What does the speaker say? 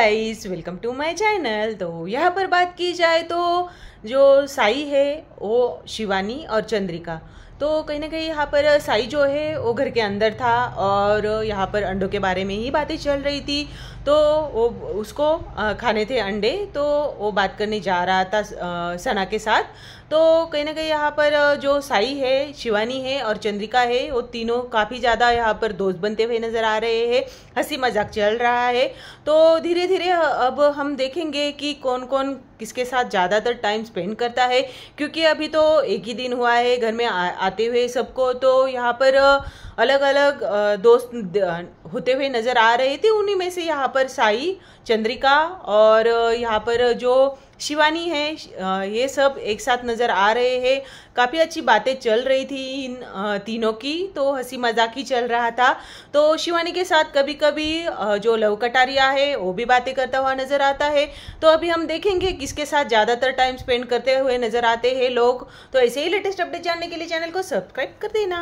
guys welcome to my channel तो यहाँ पर बात की जाए तो जो साई है वो शिवानी और चंद्रिका तो कहीं ना कहीं यहाँ पर साई जो है वो घर के अंदर था और यहाँ पर अंडों के बारे में ही बातें चल रही थी तो वो उसको खाने थे अंडे तो वो बात करने जा रहा था सना के साथ तो कहीं ना कहीं यहाँ पर जो साई है शिवानी है और चंद्रिका है वो तीनों काफ़ी ज़्यादा यहाँ पर दोस्त बनते हुए नज़र आ रहे हैं हंसी मजाक चल रहा है तो धीरे धीरे अब हम देखेंगे कि कौन कौन किसके साथ ज़्यादातर टाइम स्पेंड करता है क्योंकि अभी तो एक ही दिन हुआ है घर में आ, आते हुए सबको तो यहाँ पर अलग अलग दोस्त होते हुए नज़र आ रहे थे उन्हीं में से यहाँ पर साई चंद्रिका और यहाँ पर जो शिवानी है ये सब एक साथ नज़र आ रहे हैं काफ़ी अच्छी बातें चल रही थी इन तीनों की तो हंसी मजाक ही चल रहा था तो शिवानी के साथ कभी कभी जो लव कटारिया है वो भी बातें करता हुआ नज़र आता है तो अभी हम देखेंगे किसके साथ ज़्यादातर टाइम स्पेंड करते हुए नज़र आते हैं लोग तो ऐसे ही लेटेस्ट अपडेट जानने के लिए चैनल को सब्सक्राइब कर देना